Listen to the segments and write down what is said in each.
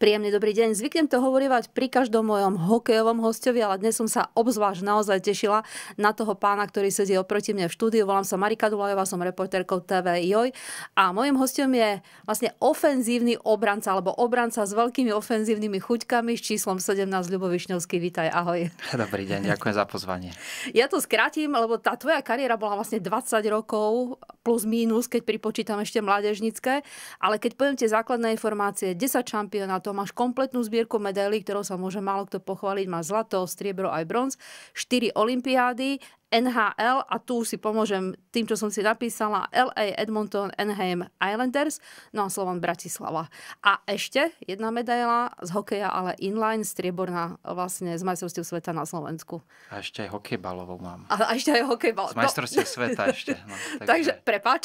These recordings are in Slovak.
Príjemný dobrý deň. Zvyknem to hovorívať pri každom mojom hokejovom hostovi, ale dnes som sa obzvlášť naozaj tešila na toho pána, ktorý sedí oproti mne v štúdiu. Volám sa Marika Dulajová, som reportérkou TV Joj a mojim hostom je vlastne ofenzívny obranca alebo obranca s veľkými ofenzívnymi chuťkami s číslom 17 Ľubovišňovský. Vítaj, ahoj. Dobrý deň, ďakujem za pozvanie. Ja to skrátim, lebo tá tvoja kariéra bola vlastne 20 rokov plus mínus, keď pripočítam ešte mládežnické, ale keď poviem tie základné informácie, 10 šampionátov, to máš kompletnú zbierku medailí, ktorou sa môže málo kto pochváliť. Má zlato, striebro aj bronz, 4 olimpiády, NHL a tu si pomôžem tým, čo som si napísala LA Edmonton Anaheim Islanders, no a Slovan Bratislava. A ešte jedna medaila z hokeja, ale inline, strieborná vlastne z majstrovstiev sveta na Slovensku. A ešte aj hokejbalovou mám. A, a ešte aj hokejbal. Z no. majstrovstiev no. sveta ešte. No, takže, takže prepač.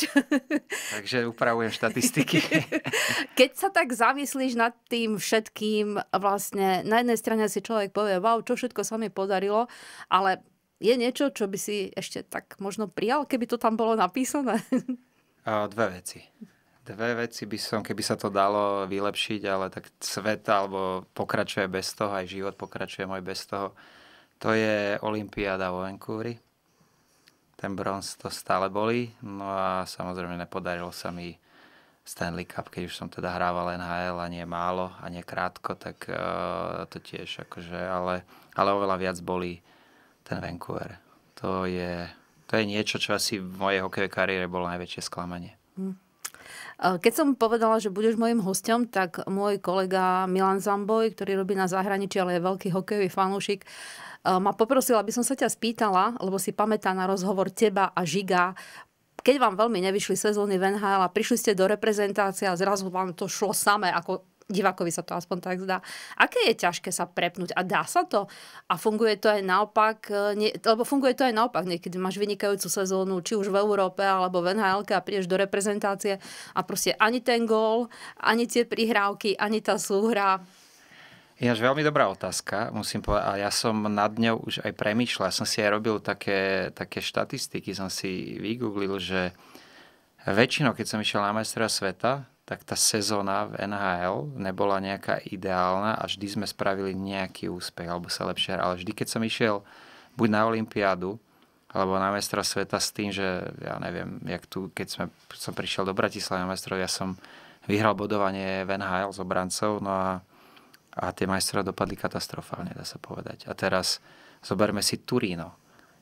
takže upravujem štatistiky. Keď sa tak zamyslíš nad tým všetkým, vlastne na jednej strane si človek povie, wow, čo všetko sa mi podarilo, ale je niečo, čo by si ešte tak možno prijal, keby to tam bolo napísané? dve veci. Dve veci by som, keby sa to dalo vylepšiť, ale tak svet alebo pokračuje bez toho, aj život pokračuje môj bez toho. To je Olympiáda vo Vancouveri. Ten bronz to stále boli. No a samozrejme nepodarilo sa mi Stanley Cup, keď už som teda hrával NHL a nie málo a nie krátko, tak uh, to tiež akože, ale, ale oveľa viac boli ten Vancouver. To je, to je niečo, čo asi v mojej hokejovej kariére bolo najväčšie sklamanie. Hm. Keď som povedala, že budeš môjim hostom, tak môj kolega Milan Zamboj, ktorý robí na zahraničí, ale je veľký hokejový fanúšik, ma poprosil, aby som sa ťa spýtala, lebo si pamätá na rozhovor teba a Žiga keď vám veľmi nevyšli sezóny v NHL a prišli ste do reprezentácie a zrazu vám to šlo samé, ako divákovi sa to aspoň tak zdá. Aké je ťažké sa prepnúť a dá sa to? A funguje to aj naopak, e, nie, lebo funguje to aj naopak, niekedy máš vynikajúcu sezónu, či už v Európe alebo v NHL a prídeš do reprezentácie a proste ani ten gól, ani tie prihrávky, ani tá súhra, Je až veľmi dobrá otázka, musím povedať. A ja som nad ňou už aj premýšľal. Ja som si aj robil také, také štatistiky, som si vygooglil, že väčšinou, keď som išiel na majstra sveta, tak tá sezóna v NHL nebola nejaká ideálna a vždy sme spravili nejaký úspech alebo sa lepšie Ale vždy, keď som išiel buď na Olympiádu alebo na mestra sveta s tým, že ja neviem, jak tu, keď sme, som prišiel do Bratislavy na mestrov, ja som vyhral bodovanie v NHL s obrancov, no a, a tie majstrov dopadli katastrofálne, dá sa povedať. A teraz zoberme si Turíno.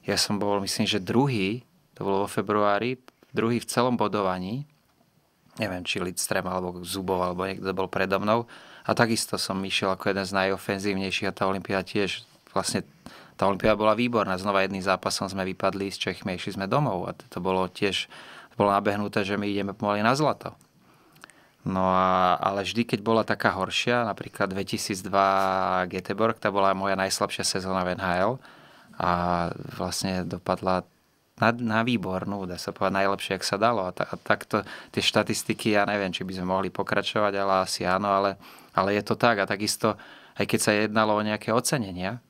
Ja som bol, myslím, že druhý, to bolo vo februári, druhý v celom bodovaní, neviem, či Lidstrem alebo Zubov alebo niekto bol predo mnou. A takisto som išiel ako jeden z najofenzívnejších a tá Olympia tiež vlastne tá Olympia bola výborná. Znova jedným zápasom sme vypadli z Čechmi, išli sme domov a to bolo tiež bolo nabehnuté, že my ideme pomaly na zlato. No a, ale vždy, keď bola taká horšia, napríklad 2002 Göteborg, tá bola moja najslabšia sezóna v NHL a vlastne dopadla na, na výbornú, no dá sa povedať, najlepšie, ak sa dalo. A, ta, a takto tie štatistiky, ja neviem, či by sme mohli pokračovať, ale asi áno, ale, ale je to tak. A takisto, aj keď sa jednalo o nejaké ocenenia,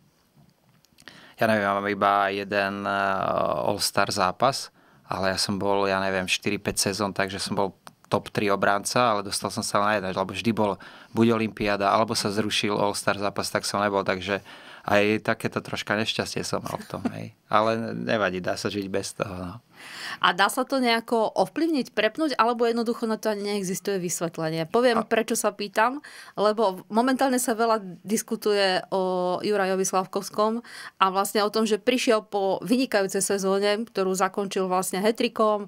ja neviem, mám iba jeden eh, All-Star zápas, ale ja som bol, ja neviem, 4-5 sezón, takže som bol top 3 obranca, ale dostal som sa len na jeden, lebo vždy bol buď Olympiáda, alebo sa zrušil All-Star zápas, tak som nebol, takže aj takéto troška nešťastie som mal v tom. Hej. Ale nevadí, dá sa žiť bez toho. No. A dá sa to nejako ovplyvniť, prepnúť, alebo jednoducho na to ani neexistuje vysvetlenie. Poviem, a... prečo sa pýtam, lebo momentálne sa veľa diskutuje o Jurajovi Slavkovskom a vlastne o tom, že prišiel po vynikajúcej sezóne, ktorú zakončil vlastne hetrikom, e,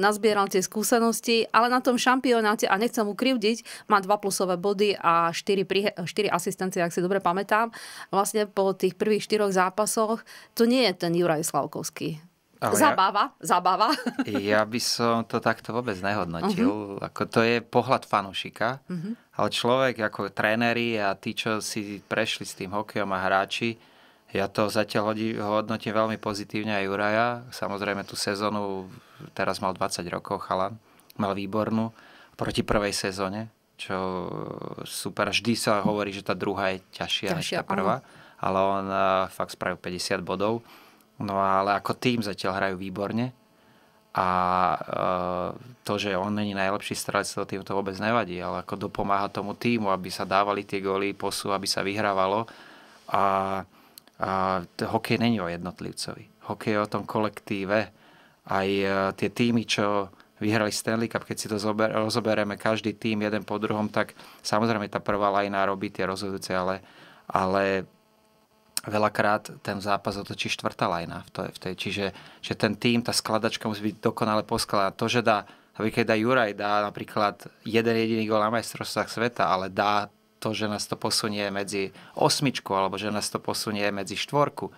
nazbieral tie skúsenosti, ale na tom šampionáte, a nechcem mu krivdiť, má dva plusové body a 4, pri, 4 asistencie, ak si dobre pamätám. Vlastne po tých prvých štyroch zápasoch to nie je ten Juraj Slavkovský. Ale zabáva, ja, zabáva. Ja by som to takto vôbec nehodnotil. Uh-huh. Ako to je pohľad fanúšika, uh-huh. ale človek ako tréneri a tí, čo si prešli s tým hokejom a hráči, ja to zatiaľ hodnotím veľmi pozitívne aj Juraja. Samozrejme tú sezónu, teraz mal 20 rokov chalan, mal výbornú proti prvej sezóne, čo super. Vždy sa hovorí, že tá druhá je ťažšia, ťažšia než tá prvá, áno. ale on eh, fakt spravil 50 bodov No ale ako tým zatiaľ hrajú výborne a e, to, že on není najlepší strelec, to týmto vôbec nevadí, ale ako dopomáha tomu týmu, aby sa dávali tie góly, posú, aby sa vyhrávalo a, a hokej není o jednotlivcovi. Hokej je o tom kolektíve. Aj e, tie týmy, čo vyhrali Stanley Cup, keď si to zober, rozoberieme každý tým jeden po druhom, tak samozrejme tá prvá lajna robí tie rozhodujúce, ale, ale veľakrát ten zápas otočí štvrtá lajna. V tej, v tej, čiže že ten tým, tá skladačka musí byť dokonale poskladaná. To, že dá, aby keď dá Juraj, dá napríklad jeden jediný gol na majstrovstvách sveta, ale dá to, že nás to posunie medzi osmičku, alebo že nás to posunie medzi štvorku,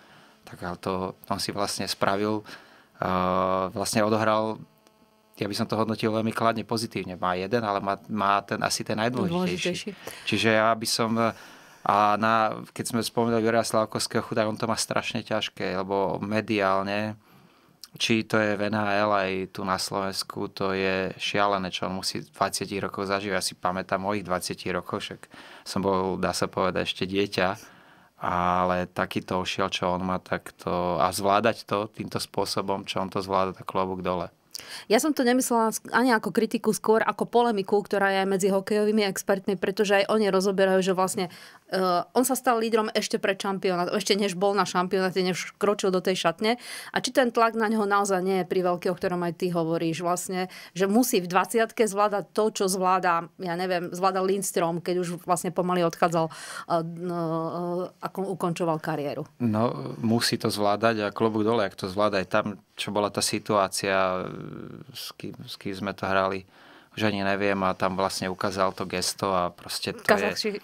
tak ale to on si vlastne spravil, uh, vlastne odohral ja by som to hodnotil veľmi kladne pozitívne. Má jeden, ale má, má ten asi ten najdôležitejší. Čiže ja by som eh, a na, keď sme spomínali Juraja Slavkovského chudák, on to má strašne ťažké, lebo mediálne, či to je v NHL aj tu na Slovensku, to je šialené, čo on musí 20 rokov zažívať. Ja si pamätám mojich 20 rokov, však som bol, dá sa povedať, ešte dieťa ale takýto ošiel, čo on má, tak to, a zvládať to týmto spôsobom, čo on to zvláda, tak klobúk dole. Ja som to nemyslela ani ako kritiku, skôr ako polemiku, ktorá je medzi hokejovými expertmi, pretože aj oni rozoberajú, že vlastne Uh, on sa stal lídrom ešte pred šampionátom, ešte než bol na šampionáte, než kročil do tej šatne. A či ten tlak na neho naozaj nie je pri veľký, o ktorom aj ty hovoríš vlastne, že musí v 20 zvládať to, čo zvláda, ja neviem, zvláda Lindstrom, keď už vlastne pomaly odchádzal, uh, uh, ako ukončoval kariéru. No, musí to zvládať a klobúk dole, ak to zvláda aj tam, čo bola tá situácia, s kým, s kým sme to hrali už ani neviem a tam vlastne ukázal to gesto a proste to Kazachši. je...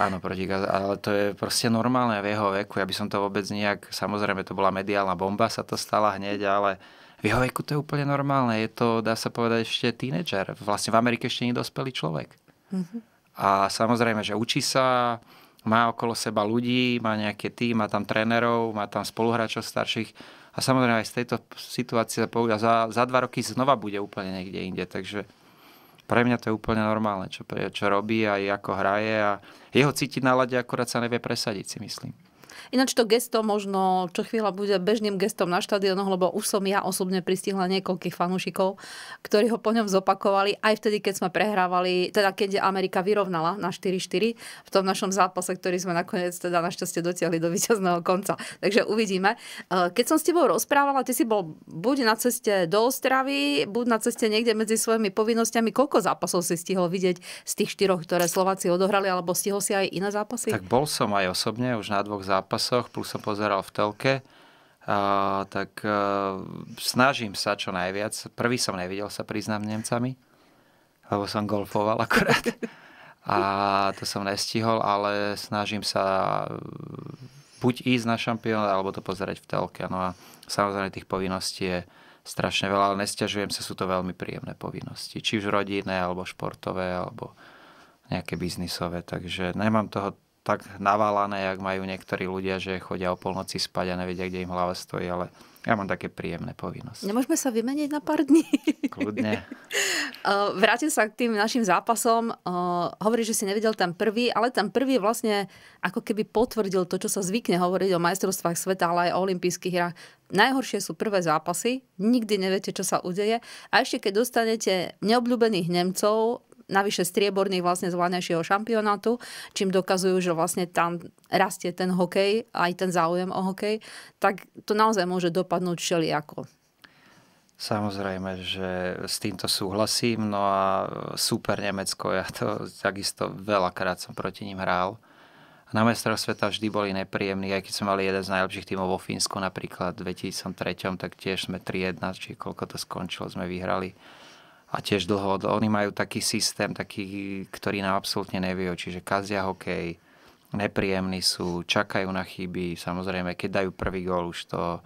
Áno, proti Kazach, ale to je proste normálne v jeho veku. Ja by som to vôbec nejak... Samozrejme, to bola mediálna bomba, sa to stala hneď, ale v jeho veku to je úplne normálne. Je to, dá sa povedať, ešte tínedžer. Vlastne v Amerike ešte nedospelý človek. Mm-hmm. A samozrejme, že učí sa, má okolo seba ľudí, má nejaké tým, má tam trénerov, má tam spoluhráčov starších a samozrejme aj z tejto situácie sa povedia, za, za dva roky znova bude úplne niekde inde, takže pre mňa to je úplne normálne, čo, čo robí a ako hraje a jeho cítiť na lade, akurát sa nevie presadiť, si myslím. Ináč to gesto možno čo chvíľa bude bežným gestom na štadionoch, lebo už som ja osobne pristihla niekoľkých fanúšikov, ktorí ho po ňom zopakovali aj vtedy, keď sme prehrávali, teda keď Amerika vyrovnala na 4-4 v tom našom zápase, ktorý sme nakoniec teda našťastie dotiahli do víťazného konca. Takže uvidíme. Eh, keď som s tebou rozprávala, ty si bol buď na ceste do Ostravy, buď na ceste niekde medzi svojimi povinnosťami. Koľko zápasov si stihol vidieť z tých štyroch, ktoré Slováci odohrali, alebo stihol si aj iné zápasy? Tak bol som aj osobne už na dvoch zápasoch zápasoch, plus som pozeral v telke, a, tak a, e, snažím sa čo najviac. Prvý som nevidel, sa priznám Nemcami, lebo som golfoval akorát. A to som nestihol, ale snažím sa e, buď ísť na šampión, alebo to pozerať v telke. No a samozrejme tých povinností je strašne veľa, ale nestiažujem sa, sú to veľmi príjemné povinnosti. Či už rodinné, alebo športové, alebo nejaké biznisové. Takže nemám toho tak naválané, jak majú niektorí ľudia, že chodia o polnoci spať a nevedia, kde im hlava stojí, ale ja mám také príjemné povinnosti. Nemôžeme sa vymeniť na pár dní. Kľudne. Vrátim sa k tým našim zápasom. Hovoríš, že si nevedel ten prvý, ale ten prvý vlastne ako keby potvrdil to, čo sa zvykne hovoriť o majstrovstvách sveta, ale aj o olympijských hrách. Najhoršie sú prvé zápasy, nikdy neviete, čo sa udeje. A ešte keď dostanete neobľúbených Nemcov navyše strieborných vlastne z vlanejšieho šampionátu, čím dokazujú, že vlastne tam rastie ten hokej, aj ten záujem o hokej, tak to naozaj môže dopadnúť všelijako. Samozrejme, že s týmto súhlasím, no a super Nemecko, ja to takisto veľakrát som proti ním hral. Na mestrov sveta vždy boli nepríjemní, aj keď sme mali jeden z najlepších tímov vo Fínsku napríklad v 2003, tak tiež sme 3-1, či koľko to skončilo, sme vyhrali a tiež dlho, oni majú taký systém, taký, ktorý nám absolútne nevie, čiže kazia hokej, nepríjemní sú, čakajú na chyby, samozrejme, keď dajú prvý gól, už to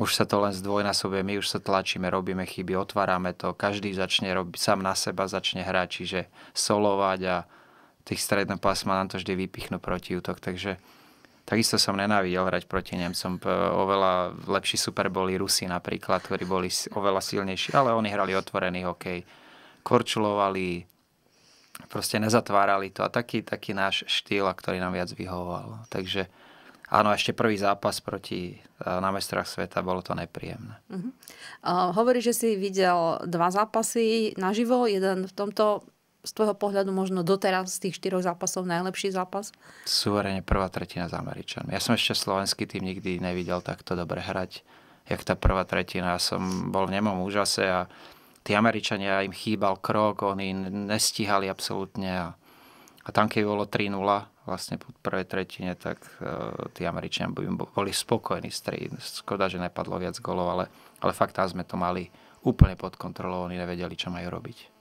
už sa to len zdvojnásobuje, my už sa tlačíme, robíme chyby, otvárame to, každý začne robiť, sám na seba začne hrať, čiže solovať a tých stredných pásma nám to vždy vypichnú proti útok, takže Takisto som nenávidel hrať proti Nemcom. Oveľa lepší super boli Rusi napríklad, ktorí boli oveľa silnejší, ale oni hrali otvorený hokej. Korčulovali, proste nezatvárali to a taký, taký náš štýl, ktorý nám viac vyhovoval. Takže Áno, ešte prvý zápas proti e, na mestrách sveta, bolo to nepríjemné. Uh-huh. Uh, hovorí, že si videl dva zápasy naživo, jeden v tomto z tvojho pohľadu možno doteraz z tých štyroch zápasov najlepší zápas? Súverejne prvá tretina s Američanmi. Ja som ešte slovenský tým nikdy nevidel takto dobre hrať, jak tá prvá tretina. Ja som bol v nemom úžase a tí Američania, im chýbal krok, oni nestíhali absolútne a, a tam keď bolo 3-0 vlastne po prvej tretine, tak uh, tí Američania by boli spokojní s tri. Skoda, že nepadlo viac golov, ale, ale fakt tam sme to mali úplne pod kontrolou, oni nevedeli, čo majú robiť.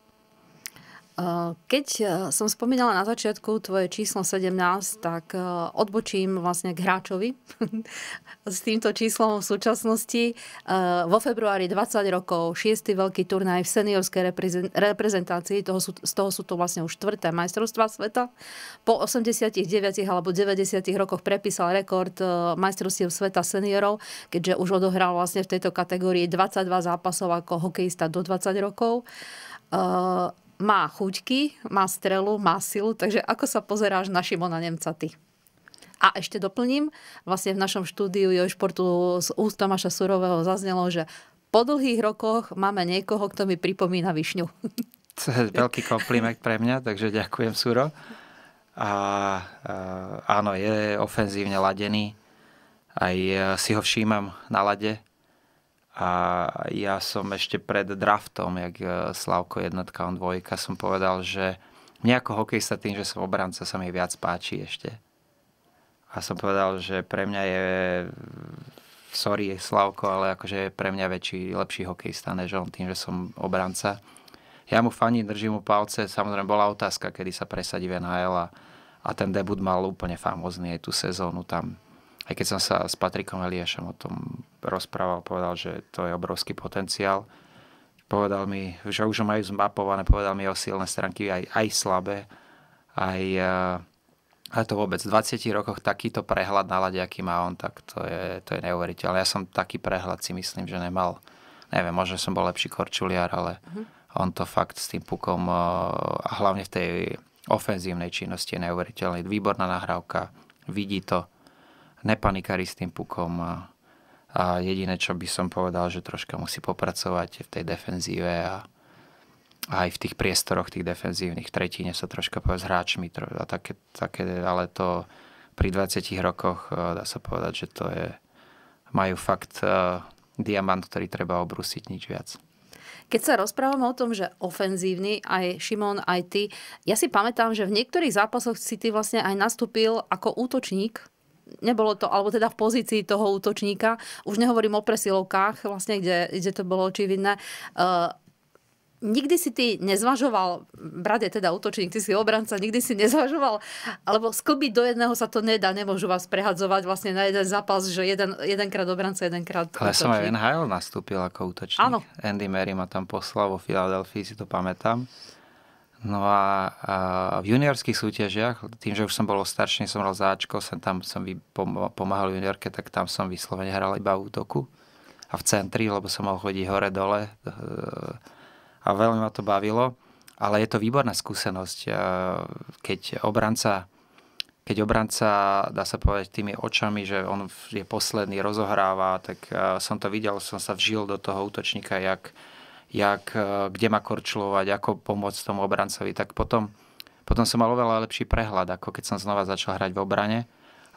Eh, keď eh, som spomínala na začiatku tvoje číslo 17, tak eh, odbočím vlastne k hráčovi s týmto číslom v súčasnosti. Vo februári 20 rokov, šiestý veľký turnaj v seniorskej reprezentácii, toho sú, z toho sú to vlastne už štvrté majstrovstvá sveta. Po 89 alebo 90 rokoch prepísal rekord majstrovstiev sveta seniorov, keďže už odohral vlastne v tejto kategórii 22 zápasov ako hokejista do 20 rokov má chuťky, má strelu, má silu, takže ako sa pozeráš na Šimona Nemca ty? A ešte doplním, vlastne v našom štúdiu jeho športu z úst Tomáša Surového zaznelo, že po dlhých rokoch máme niekoho, kto mi pripomína Višňu. To je veľký kompliment pre mňa, takže ďakujem Suro. A, áno, je ofenzívne ladený. Aj e, si ho všímam na lade. A ja som ešte pred draftom, jak e, Slavko jednotka, on dvojka, som povedal, že mne ako hokejista tým, že som obranca, sa mi viac páči ešte. A som povedal, že pre mňa je sorry Slavko, ale akože je pre mňa väčší, lepší hokejista než on tým, že som obranca. Ja mu faním, držím mu palce. Samozrejme bola otázka, kedy sa presadí v NHL a, a ten debut mal úplne famózny aj tú sezónu tam aj keď som sa s Patrikom Eliášom o tom rozprával, povedal, že to je obrovský potenciál. Povedal mi, že už ho majú zmapované, povedal mi o silné stránky, aj, aj slabé, aj, eh, a to vôbec, v 20 rokoch takýto prehľad na lade, aký má on, tak to je, to je neuveriteľné. Ja som taký prehľad si myslím, že nemal. Neviem, možno som bol lepší korčuliar, ale mm-hmm. on to fakt s tým pukom eh, a hlavne v tej ofenzívnej činnosti je neuveriteľný. Výborná nahrávka, vidí to, nepanikári s tým pukom. A, a jediné, čo by som povedal, že troška musí popracovať v tej defenzíve a, a aj v tých priestoroch tých defenzívnych. tretíne sa troška povie s hráčmi. A také, také, ale to pri 20 rokoch e, dá sa povedať, že to je majú fakt uh, diamant, ktorý treba obrusiť, nič viac. Keď sa rozprávame o tom, že ofenzívny, aj Šimon aj ty, ja si pamätám, že v niektorých zápasoch si ty vlastne aj nastúpil ako útočník nebolo to, alebo teda v pozícii toho útočníka, už nehovorím o presilovkách, vlastne, kde, kde to bolo očividné, E, nikdy si ty nezvažoval, brat je teda útočník, ty si obranca, nikdy si nezvažoval, alebo sklbiť do jedného sa to nedá, nemôžu vás prehadzovať vlastne na jeden zápas, že jeden, jedenkrát obranca, jedenkrát útočník. Ale som aj NHL nastúpil ako útočník. Áno. Andy Mary ma tam poslal vo Filadelfii, si to pamätám. No a, a v juniorských súťažiach, tým, že už som bol starší, som hral záčko, som tam som pomáhal juniorke, tak tam som vyslovene hral iba v útoku a v centri, lebo som mohol chodiť hore-dole eh, a veľmi ma to bavilo. Ale je to výborná skúsenosť, eh, keď obranca, keď obranca, dá sa povedať tými očami, že on je posledný, rozohráva, tak eh, som to videl, som sa vžil do toho útočníka, jak, jak, e, kde ma korčlovať, ako pomôcť tomu obrancovi, tak potom, potom som mal oveľa lepší prehľad, ako keď som znova začal hrať v obrane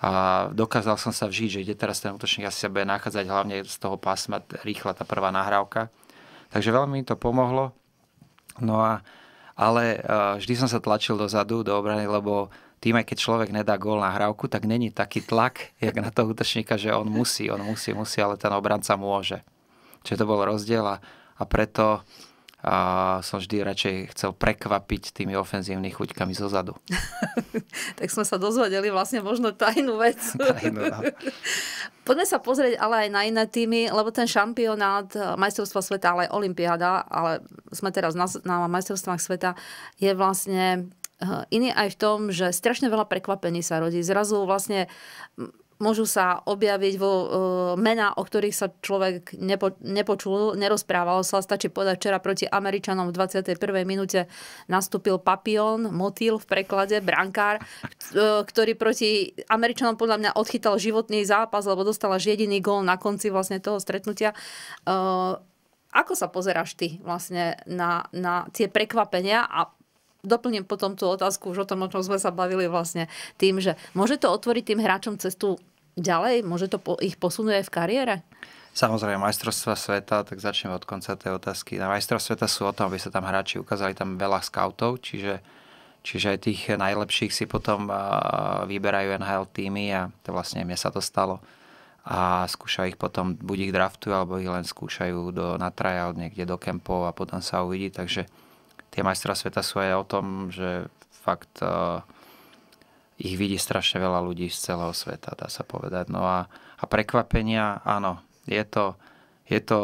a dokázal som sa vžiť, že ide teraz ten útočník asi sa bude nachádzať, hlavne z toho pásma rýchla tá prvá nahrávka. Takže veľmi mi to pomohlo. No a, ale e, vždy som sa tlačil dozadu, do obrany, lebo tým, aj keď človek nedá gól na hrávku, tak není taký tlak, jak na toho útočníka, že on musí, on musí, musí, ale ten obranca môže. Čiže to bol rozdiel a a preto a som vždy radšej chcel prekvapiť tými ofenzívnymi chuťkami zo zadu. tak sme sa dozvedeli vlastne možno tajnú vec. tajnú, no. Poďme sa pozrieť ale aj na iné týmy, lebo ten šampionát e, majstrovstva sveta, ale aj olimpiáda, ale sme teraz na, na majstrovstvách sveta, je vlastne e, iný aj v tom, že strašne veľa prekvapení sa rodí. Zrazu vlastne môžu sa objaviť vo e, mená, o ktorých sa človek nepo, nepočul, nerozprával sa. Stačí povedať, včera proti Američanom v 21. minúte nastúpil Papion, Motil v preklade, brankár, e, ktorý proti Američanom podľa mňa odchytal životný zápas, lebo dostal až jediný gól na konci vlastne toho stretnutia. E, ako sa pozeráš ty vlastne na, na tie prekvapenia a doplním potom tú otázku už o tom, o čom sme sa bavili vlastne tým, že môže to otvoriť tým hráčom cestu ďalej? Môže to po, ich posunúť aj v kariére? Samozrejme, majstrovstva sveta, tak začneme od konca tej otázky. Na majstrovstva sveta sú o tom, aby sa tam hráči ukázali tam veľa scoutov, čiže, čiže aj tých najlepších si potom vyberajú NHL týmy a to vlastne mne sa to stalo. A skúšajú ich potom, buď ich draftujú, alebo ich len skúšajú do, na tryout niekde do kempov a potom sa uvidí. Takže tie majstrovstva sveta sú aj o tom, že fakt uh, ich vidí strašne veľa ľudí z celého sveta, dá sa povedať. No a, a prekvapenia, áno, je to, je to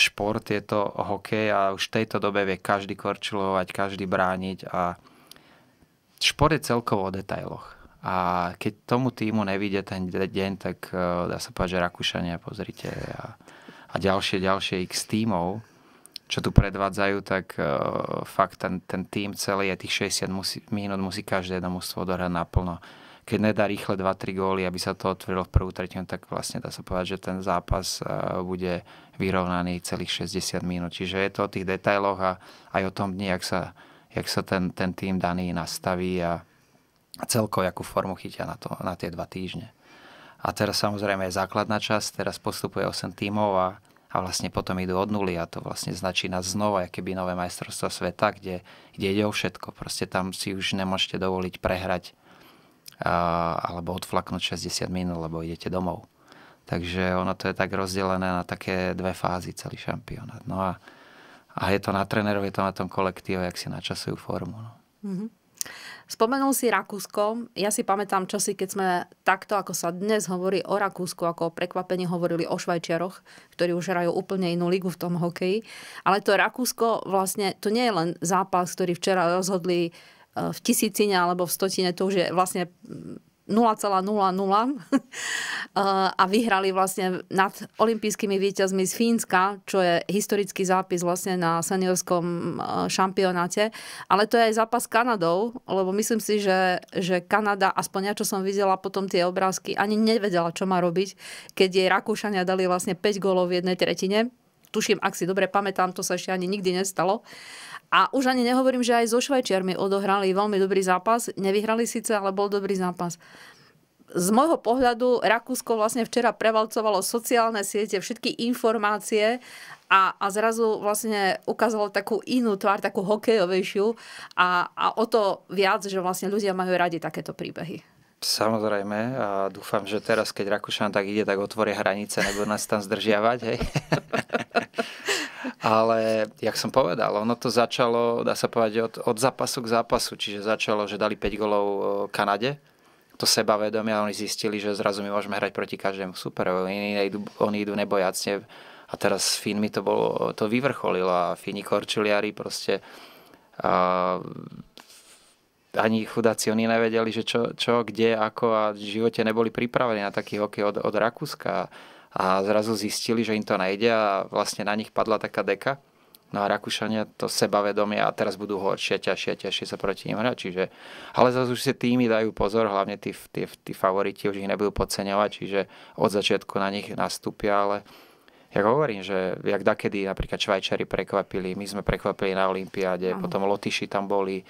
šport, je to hokej a už v tejto dobe vie každý korčilovať, každý brániť a šport je celkovo o detailoch. A keď tomu týmu nevíde ten deň, tak eh, dá sa povedať, že Rakúšania, pozrite, a, a ďalšie, ďalšie x týmov, čo tu predvádzajú, tak uh, fakt ten, ten tým celý je tých 60 musí, minút musí každé jedno mústvo dohrať naplno. Keď nedá rýchle 2-3 góly, aby sa to otvorilo v prvú tretinu, tak vlastne dá sa povedať, že ten zápas uh, bude vyrovnaný celých 60 minút. Čiže je to o tých detailoch a aj o tom dni, jak sa, jak sa ten, ten tým daný nastaví a celkovo, akú formu chytia na, to, na tie dva týždne. A teraz samozrejme je základná časť, teraz postupuje 8 tímov a a vlastne potom idú od nuly a to vlastne značí nás znova, aké by nové majstrovstvo sveta, kde, kde ide o všetko. Proste tam si už nemôžete dovoliť prehrať a, alebo odflaknúť 60 minút, lebo idete domov. Takže ono to je tak rozdelené na také dve fázy celý šampionát. No a, a je to na trénerovi, je to na tom kolektíve, ak si načasujú formu. No. Mm-hmm. Spomenul si Rakúsko. Ja si pamätám časy, keď sme takto, ako sa dnes hovorí o Rakúsku, ako prekvapenie hovorili o Švajčiaroch, ktorí už hrajú úplne inú ligu v tom hokeji. Ale to Rakúsko vlastne, to nie je len zápas, ktorý včera rozhodli eh, v tisícine alebo v stotine, to už je vlastne 0,00 eh, a vyhrali vlastne nad olympijskými víťazmi z Fínska, čo je historický zápis vlastne na seniorskom eh, šampionáte. Ale to je aj zápas s Kanadou, lebo myslím si, že, že Kanada, aspoň ja čo som videla potom tie obrázky, ani nevedela, čo má robiť, keď jej Rakúšania dali vlastne 5 gólov v jednej tretine. Tuším, ak si dobre pamätám, to sa ešte ani nikdy nestalo. Uh, a už ani nehovorím, že aj so Švajčiarmi odohrali veľmi dobrý zápas. Nevyhrali síce, ale bol dobrý zápas z môjho pohľadu Rakúsko vlastne včera prevalcovalo sociálne siete, všetky informácie a, a zrazu vlastne ukázalo takú inú tvár, takú hokejovejšiu a, a o to viac, že vlastne ľudia majú radi takéto príbehy. Samozrejme a dúfam, že teraz, keď Rakúšan tak ide, tak otvoria hranice, nebudú nás tam zdržiavať. Hej. Ale, jak som povedal, ono to začalo, dá sa povedať, od, od zápasu k zápasu. Čiže začalo, že dali 5 golov e, Kanade, to sebavedomia, oni zistili, že zrazu my môžeme hrať proti každému superovi. Oni idú, oni idú nebojacne a teraz s Fínmi to, bolo, to vyvrcholilo a Fíni korčuliari proste a, ani chudáci oni nevedeli, že čo, čo, kde, ako a v živote neboli pripravení na taký hokej od, od Rakúska a zrazu zistili, že im to nejde a vlastne na nich padla taká deka. No a Rakúšania to sebavedomia a teraz budú horšie, ťažšie, ťažšie sa proti ním hrať. Čiže, ale zase už si týmy dajú pozor, hlavne tí, tí, tí favoriti už ich nebudú podceňovať, čiže od začiatku na nich nastúpia, ale ja hovorím, že jak dakedy napríklad Švajčari prekvapili, my sme prekvapili na Olympiáde, potom Lotyši tam boli,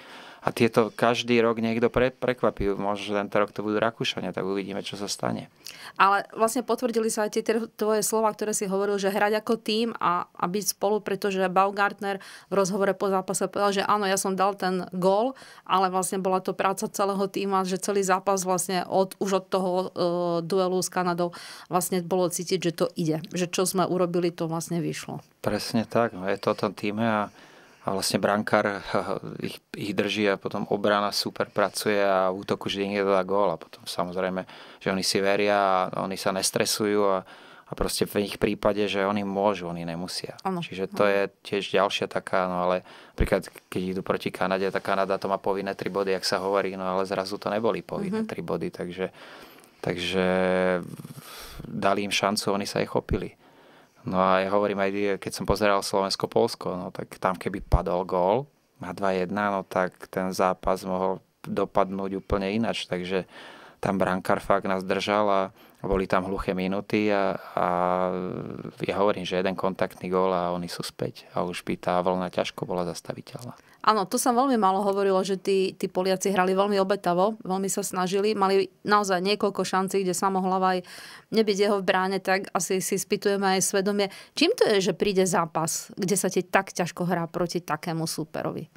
a tieto každý rok niekto pre, prekvapí. Možno tento rok to budú Rakúšania, tak uvidíme, čo sa stane. Ale vlastne potvrdili sa aj tie tvoje slova, ktoré si hovoril, že hrať ako tým a, a byť spolu, pretože Baumgartner v rozhovore po zápase povedal, že áno, ja som dal ten gól, ale vlastne bola to práca celého týma, že celý zápas vlastne od, už od toho e, duelu s Kanadou vlastne bolo cítiť, že to ide. Že čo sme urobili, to vlastne vyšlo. Presne tak. Je to o tom týme a a vlastne brankár ich, ich drží a potom obrana super pracuje a v útoku vždy niekto dá gól a potom samozrejme, že oni si veria a oni sa nestresujú a, a proste v ich prípade, že oni môžu, oni nemusia. Ano. Čiže to je tiež ďalšia taká, no ale napríklad keď idú proti Kanade, tá Kanada to má povinné tri body, ak sa hovorí, no ale zrazu to neboli povinné mm-hmm. tri body, takže, takže dali im šancu, oni sa ich chopili. No a ja hovorím aj, keď som pozeral Slovensko-Polsko, no tak tam keby padol gól na 2-1, no tak ten zápas mohol dopadnúť úplne inač. Takže tam brankár fakt nás držal a boli tam hluché minúty a, a ja hovorím, že jeden kontaktný gól a oni sú späť a už by tá vlna ťažko bola zastaviteľná. Áno, to sa veľmi málo hovorilo, že tí, tí Poliaci hrali veľmi obetavo, veľmi sa snažili, mali naozaj niekoľko šancí, kde samo aj nebyť jeho v bráne, tak asi si spýtujeme aj svedomie. Čím to je, že príde zápas, kde sa ti tak ťažko hrá proti takému súperovi?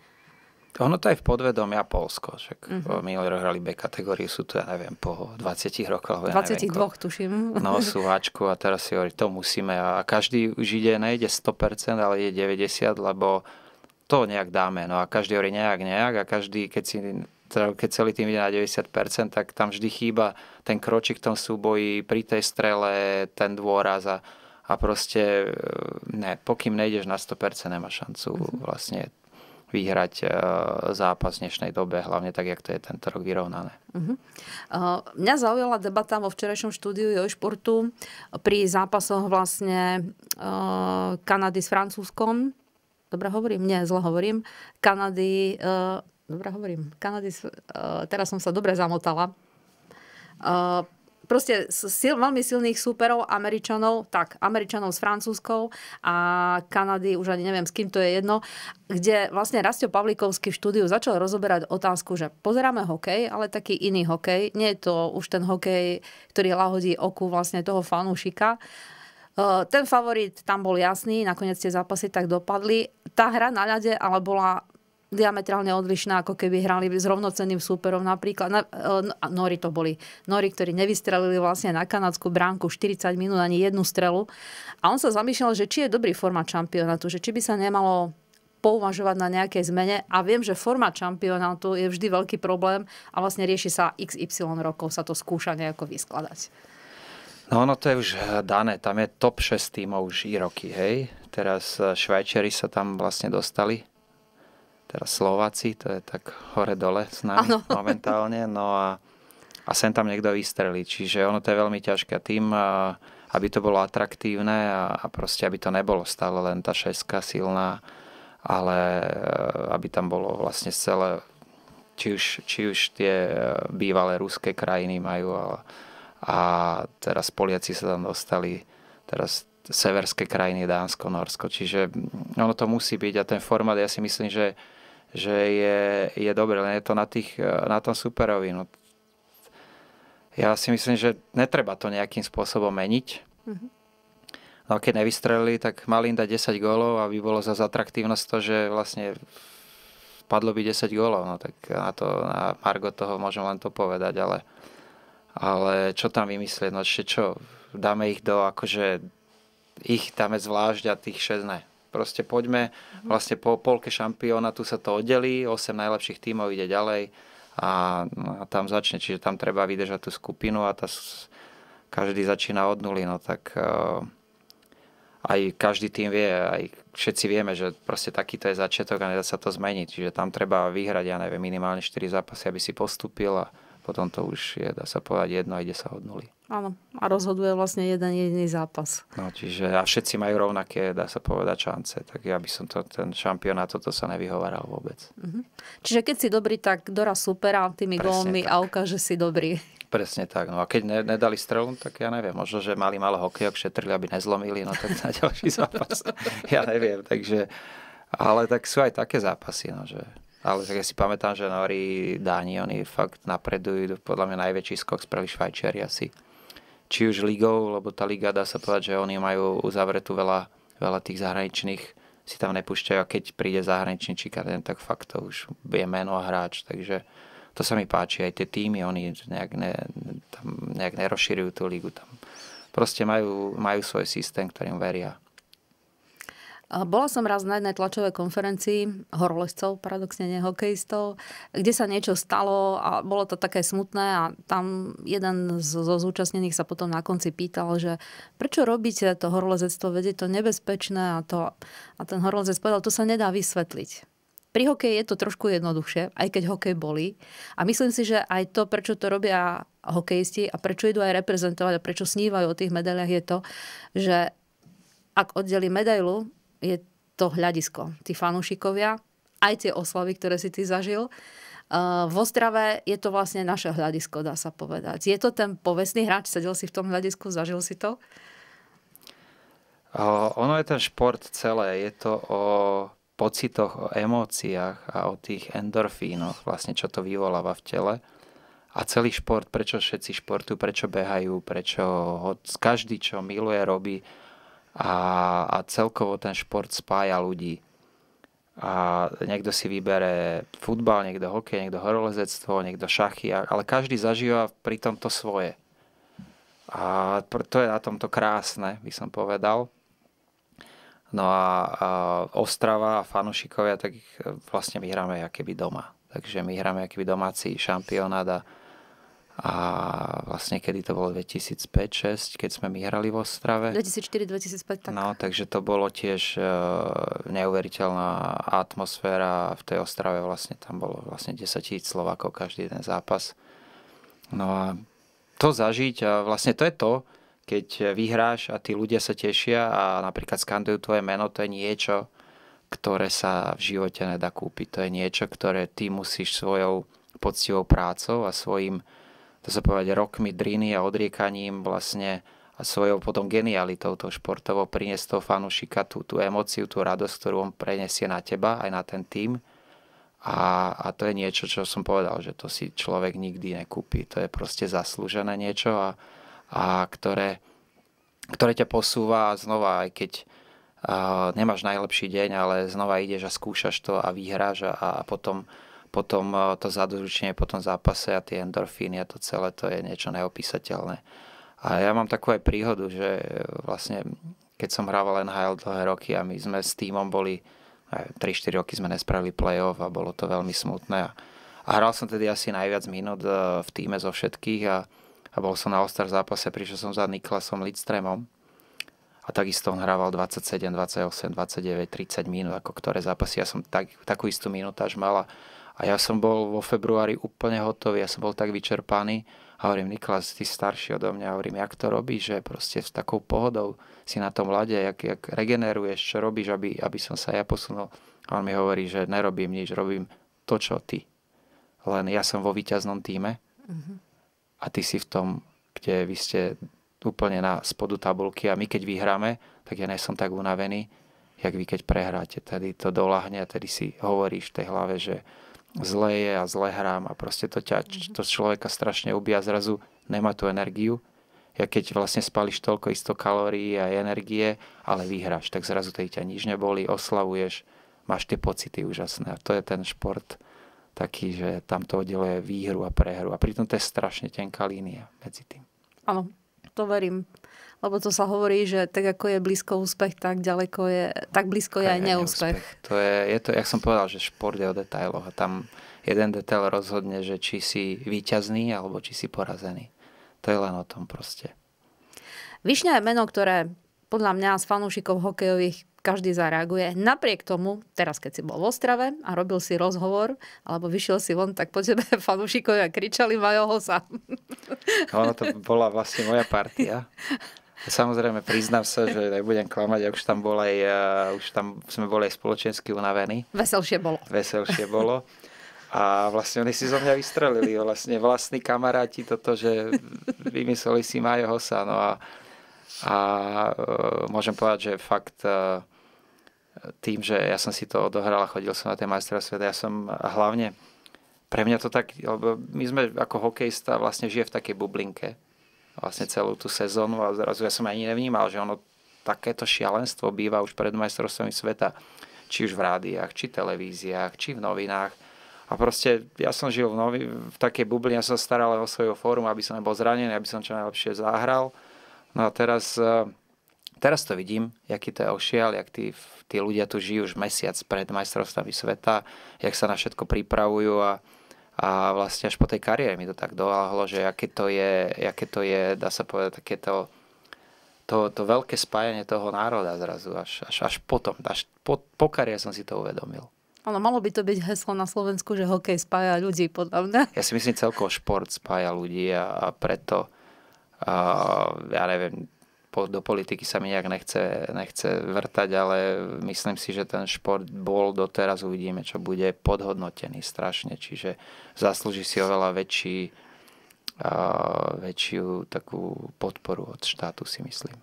Ono to aj v podvedomia Polsko. Však uh-huh. My hrali B kategóriu, sú to, ja neviem, po 20 rokoch. 22, neviem, tuším. No, sú a teraz si hovorí, to musíme. A každý už ide, nejde 100%, ale ide 90%, lebo to nejak dáme. No a každý hovorí nejak, nejak a každý, keď si teda keď celý tým ide na 90%, tak tam vždy chýba ten kročík v tom súboji, pri tej strele, ten dôraz a, a proste e, ne, pokým nejdeš na 100%, nemáš šancu uh-huh. vlastne vyhrať e, zápas v dnešnej dobe, hlavne tak, jak to je tento rok vyrovnané. Uh-huh. Mňa zaujala debata vo včerajšom štúdiu športu pri zápasoch vlastne e, Kanady s Francúzskom. Dobre hovorím? Nie, zle hovorím. Kanady... Dobre hovorím. Kanady... Teraz som sa dobre zamotala proste sil, veľmi silných súperov Američanov, tak Američanov s Francúzskou a Kanady, už ani neviem s kým to je jedno, kde vlastne Rastio Pavlikovský v štúdiu začal rozoberať otázku, že pozeráme hokej, ale taký iný hokej. Nie je to už ten hokej, ktorý lahodí oku vlastne toho fanúšika. Ten favorit tam bol jasný, nakoniec tie zápasy tak dopadli. Tá hra na ľade ale bola diametrálne odlišná, ako keby hrali s rovnocenným súperom. Napríklad na, e, no, Nori to boli. Nori, ktorí nevystrelili vlastne na kanadskú bránku 40 minút ani jednu strelu. A on sa zamýšľal, že či je dobrý format šampionátu, že či by sa nemalo pouvažovať na nejakej zmene a viem, že forma šampionátu je vždy veľký problém a vlastne rieši sa XY rokov, sa to skúša nejako vyskladať. No ono to je už eh, dané, tam je top 6 tímov už i roky, hej. Teraz eh, Švajčeri sa tam vlastne dostali teraz Slováci, to je tak hore-dole s nami ano. momentálne, no a, a sem tam niekto vystrelí, čiže ono to je veľmi ťažké tým, aby to bolo atraktívne a, a proste aby to nebolo stále len tá šeska silná, ale e, aby tam bolo vlastne celé, či už, či už tie e, bývalé ruské krajiny majú, a, a teraz Poliaci sa tam dostali, teraz severské krajiny, Dánsko, Norsko, čiže mm, ono to musí byť a ten formát, ja si myslím, že že je, je dobre, len je to na, tých, e, na tom superovi. No, ja si myslím, že netreba to nejakým spôsobom meniť. Mm-hmm. No keď nevystrelili, tak mali im dať 10 gólov, a by bolo za atraktívnosť to, že vlastne padlo by 10 gólov. No tak na to, na Margo toho môžem len to povedať, ale, ale čo tam vymyslieť? No čo? Dáme ich do, akože ich dáme zvlášť a tých 6 ne. Proste poďme, mhm. vlastne po polke tu sa to oddelí, 8 najlepších tímov ide ďalej a, no, a tam začne, čiže tam treba vydržať tú skupinu a tá, každý začína od nuly, no tak uh, aj každý tým vie, aj všetci vieme, že proste takýto je začiatok a nedá sa to zmeniť, čiže tam treba vyhrať, ja neviem, minimálne 4 zápasy, aby si postúpil a, potom to už je, dá sa povedať, jedno ide sa od nuly. Áno, a rozhoduje vlastne jeden jediný zápas. No, čiže a všetci majú rovnaké, dá sa povedať, šance. Tak ja by som to, ten šampionát toto sa nevyhovaral vôbec. Uh-huh. Čiže keď si dobrý, tak doraz supera tými gólmi a ukáže si dobrý. Presne tak. No a keď ne, nedali strelu, tak ja neviem. Možno, že mali malo hokejok, šetrili, aby nezlomili, no tak na ďalší zápas. ja neviem, takže... Ale tak sú aj také zápasy, no, že ale tak ja si pamätám, že Nori, Dáni, oni fakt napredujú, podľa mňa najväčší skok spravili Švajčiari asi. Či už ligou, lebo tá liga dá sa povedať, že oni majú uzavretú veľa, veľa tých zahraničných, si tam nepúšťajú a keď príde zahraničný čikaden, tak fakt to už je meno a hráč, takže to sa mi páči, aj tie týmy, oni nejak, ne, tam nejak nerozširujú tú ligu, tam proste majú, majú svoj systém, ktorým veria. Bola som raz na jednej tlačovej konferencii horolezcov, paradoxne nie hokejistov, kde sa niečo stalo a bolo to také smutné a tam jeden zo zúčastnených sa potom na konci pýtal, že prečo robíte to horolezectvo, vedie to nebezpečné a, to, a ten horolezec povedal, to sa nedá vysvetliť. Pri hokeji je to trošku jednoduchšie, aj keď hokej boli. A myslím si, že aj to, prečo to robia hokejisti a prečo idú aj reprezentovať a prečo snívajú o tých medailiach je to, že ak oddeli medailu je to hľadisko, tí fanúšikovia, aj tie oslavy, ktoré si ty zažil. Uh, v Ostrave je to vlastne naše hľadisko, dá sa povedať. Je to ten povestný hráč, sedel si v tom hľadisku, zažil si to? Uh, ono je ten šport celé, je to o pocitoch, o emóciách a o tých endorfínoch, vlastne čo to vyvoláva v tele. A celý šport, prečo všetci športu, prečo behajú, prečo ho, každý, čo miluje, robí, a, a celkovo ten šport spája ľudí. A niekto si vybere futbal, niekto hokej, niekto horolezectvo, niekto šachy, ale každý zažíva pri tomto svoje. A to je na tomto krásne, by som povedal. No a, a Ostrava a fanušikovia, tak e, vlastne my hráme keby doma. Takže my hráme keby domáci šampionát a a vlastne kedy to bolo 2005-2006, keď sme my hrali v Ostrave. 2004-2005, tak. No, takže to bolo tiež uh, neuveriteľná atmosféra. V tej Ostrave vlastne tam bolo vlastne 10 tisíc Slovákov každý jeden zápas. No a to zažiť, a vlastne to je to, keď vyhráš a tí ľudia sa tešia a napríklad skandujú tvoje meno, to je niečo, ktoré sa v živote nedá kúpiť. To je niečo, ktoré ty musíš svojou poctivou prácou a svojim to sa povedať, rokmi driny a odriekaním vlastne a svojou potom genialitou toho športovo priniesť toho fanúšika tú, tú emociu, tú radosť, ktorú on preniesie na teba, aj na ten tým. A, a to je niečo, čo som povedal, že to si človek nikdy nekúpi. To je proste zaslúžené niečo, a, a ktoré, ktoré ťa posúva znova, aj keď uh, nemáš najlepší deň, ale znova ideš a skúšaš to a vyhráš a, a potom potom eh, to zadozučenie po tom zápase a tie endorfíny a to celé, to je niečo neopísateľné. A ja mám takú aj príhodu, že eh, vlastne keď som hrával NHL dlhé roky a my sme s týmom boli 3-4 eh, roky sme nespravili playoff a bolo to veľmi smutné. A, a hral som tedy asi najviac minút v týme zo všetkých a, a bol som na Ostar zápase, prišiel som za Niklasom Lidstremom a takisto on hrával 27, 28, 29, 30 minút, ako ktoré zápasy. Ja som tak, takú istú až mal a a ja som bol vo februári úplne hotový, ja som bol tak vyčerpaný. A hovorím, Niklas, ty starší odo mňa, hovorím, jak to robíš, že proste s takou pohodou si na tom ľade, jak, jak regeneruješ, čo robíš, aby, aby som sa ja posunul. A on mi hovorí, že nerobím nič, robím to, čo ty. Len ja som vo výťaznom týme uh-huh. a ty si v tom, kde vy ste úplne na spodu tabulky a my keď vyhráme, tak ja nie som tak unavený, jak vy keď prehráte. Tedy to doľahne a tedy si hovoríš v tej hlave, že zle je a zle hrám a proste to, ťa, to človeka strašne ubíja zrazu, nemá tú energiu. Ja keď vlastne spališ toľko isto kalórií a energie, ale vyhráš, tak zrazu tej ťa nič neboli, oslavuješ, máš tie pocity úžasné. A to je ten šport taký, že tam to oddeluje výhru a prehru. A pritom to je strašne tenká línia medzi tým. Áno, to verím. Lebo to sa hovorí, že tak ako je blízko úspech, tak ďaleko je, tak blízko je aj neúspech. neúspech. To je, je to, jak som povedal, že šport je o detailoch a tam jeden detail rozhodne, že či si výťazný alebo či si porazený. To je len o tom proste. Višňa je meno, ktoré podľa mňa z fanúšikov hokejových každý zareaguje. Napriek tomu, teraz keď si bol v Ostrave a robil si rozhovor, alebo vyšiel si von, tak po tebe fanúšikovia kričali Majo sa. Ono to bola vlastne moja partia. Samozrejme, priznám sa, že nebudem klamať, ja už tam, bol aj, eh, už tam sme boli aj spoločensky unavení. Veselšie bolo. Veselšie bolo. A vlastne oni si zo mňa vystrelili. Vlastne vlastní kamaráti toto, že vymysleli si Majo Hosa. No a, a eh, môžem povedať, že fakt eh, tým, že ja som si to odohral a chodil som na tie majstra sveta, ja som hlavne pre mňa to tak, lebo my sme ako hokejista vlastne žije v takej bublinke vlastne celú tú sezónu a zrazu ja som ani nevnímal, že ono takéto šialenstvo býva už pred majstrovstvami sveta. Či už v rádiách, či televíziách, či v novinách. A proste ja som žil v, novi, v takej bubline, ja som staral o svoju fórum, aby som nebol zranený, aby som čo najlepšie zahral. No a teraz eh, Teraz to vidím, jaký to je ošiel, jak tí, tí ľudia tu žijú už mesiac pred majstrovstvami sveta, jak sa na všetko pripravujú a, a vlastne až po tej kariére mi to tak doláhlo, že aké to je, aké to je dá sa povedať, také to, to, to veľké spájanie toho národa zrazu, až, až, až potom, až po, po kariére som si to uvedomil. Áno, malo by to byť heslo na Slovensku, že hokej spája ľudí, podľa mňa. Ja si myslím, celkovo šport spája ľudí a, a preto, a, ja neviem, po, do politiky sa mi nejak nechce, nechce vrtať, ale myslím si, že ten šport bol doteraz, uvidíme, čo bude podhodnotený strašne, čiže zaslúži si oveľa väčší, uh, väčšiu takú podporu od štátu, si myslím.